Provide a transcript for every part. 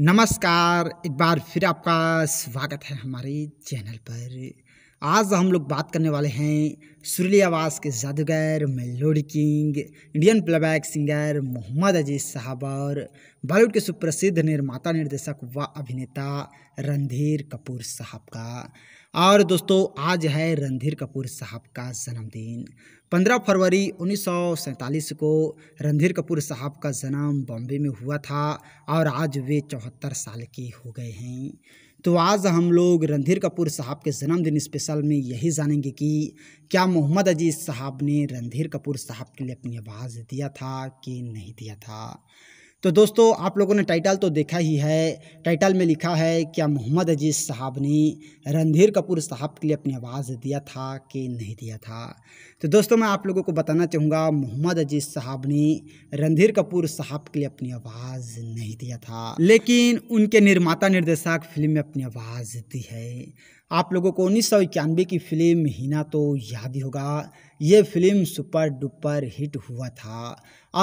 नमस्कार एक बार फिर आपका स्वागत है हमारे चैनल पर आज हम लोग बात करने वाले हैं सुरली आवाज़ के जादूगर melody king Indian playback singer Mohammed Aziz साहब और बॉलीवुड के सुप्रसिद्ध निर्माता निर्देशक व अभिनेता रणधीर कपूर साहब का और दोस्तों आज है रणधीर कपूर साहब का जन्मदिन 15 फरवरी उन्नीस को रणधीर कपूर साहब का जन्म बॉम्बे में हुआ था और आज वे चौहत्तर साल के हो गए हैं तो आज हम लोग रणधीर कपूर साहब के जन्मदिन स्पेशल में यही जानेंगे कि क्या मोहम्मद अजीज़ साहब ने रणधीर कपूर साहब के लिए अपनी आवाज़ दिया था कि नहीं दिया था तो दोस्तों आप लोगों ने टाइटल तो देखा ही है टाइटल में लिखा है क्या मोहम्मद अजीज़ साहब ने रणधीर कपूर साहब के लिए अपनी आवाज़ दिया था कि नहीं दिया था तो दोस्तों मैं आप लोगों को बताना चाहूँगा मोहम्मद अजीज़ साहब ने रणधीर कपूर साहब के लिए अपनी आवाज़ नहीं दिया था लेकिन उनके निर्माता निर्देशक फिल्म में अपनी आवाज़ दी है आप लोगों को उन्नीस सौ इक्यानवे की फिल्म हिना तो याद ही होगा ये फिल्म सुपर डुपर हिट हुआ था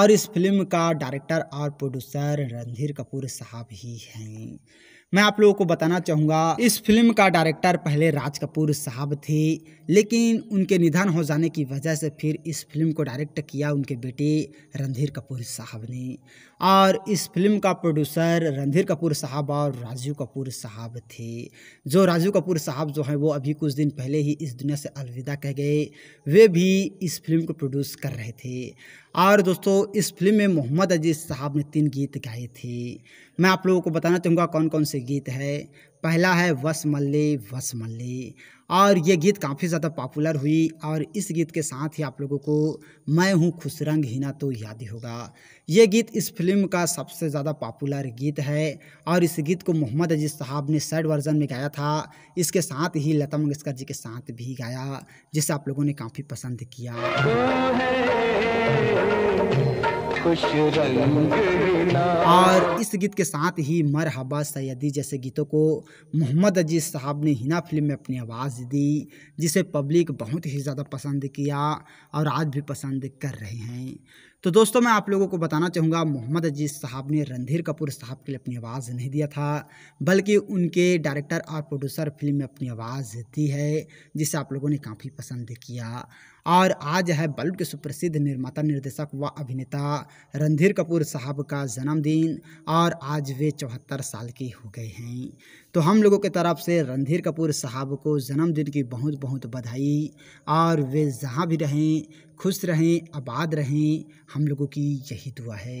और इस फिल्म का डायरेक्टर और प्रोड्यूसर रणधीर कपूर साहब ही हैं मैं आप लोगों को बताना चाहूँगा इस फिल्म का डायरेक्टर पहले राज कपूर साहब थे लेकिन उनके निधन हो जाने की वजह से फिर इस फिल्म को डायरेक्ट किया उनके बेटे रणधीर कपूर साहब ने और इस फिल्म का प्रोड्यूसर रणधीर कपूर साहब और राजू कपूर साहब थे जो राजू कपूर साहब जो हैं वो अभी कुछ दिन पहले ही इस दुनिया से अलविदा कह गए वे भी इस फिल्म को प्रोड्यूस कर रहे थे और दोस्तों इस फिल्म में मोहम्मद अजीज साहब ने तीन गीत गाए थे मैं आप लोगों को बताना चाहूँगा कौन कौन से गीत है पहला है वस मल्ले वस मल्ले और ये गीत काफ़ी ज़्यादा पॉपुलर हुई और इस गीत के साथ ही आप लोगों को मैं हूँ खुश रंग हिना तो याद ही होगा ये गीत इस फिल्म का सबसे ज़्यादा पॉपुलर गीत है और इस गीत को मोहम्मद अजीज़ साहब ने सैड वर्जन में गाया था इसके साथ ही लता मंगेशकर जी के साथ भी गाया जिसे आप लोगों ने काफ़ी पसंद किया खुश रंग और इस गीत के साथ ही मरहबा सैदी जैसे गीतों को मोहम्मद अजीज़ साहब ने हिना फिल्म में अपनी आवाज़ दी जिसे पब्लिक बहुत ही ज़्यादा पसंद किया और आज भी पसंद कर रहे हैं तो दोस्तों मैं आप लोगों को बताना चाहूँगा मोहम्मद अजीज़ साहब ने रणधीर कपूर साहब के लिए अपनी आवाज़ नहीं दिया था बल्कि उनके डायरेक्टर और प्रोड्यूसर फिल्म में अपनी आवाज़ दी है जिसे आप लोगों ने काफ़ी पसंद किया और आज है बल्ब के सुप्रसिद्ध निर्माता निर्देशक व अभिनेता रणधीर कपूर साहब का जन्मदिन और आज वे चौहत्तर साल के हो गए हैं तो हम लोगों की तरफ से रणधीर कपूर साहब को जन्मदिन की बहुत बहुत बधाई और वे जहाँ भी रहें खुश रहें आबाद रहें हम लोगों की यही दुआ है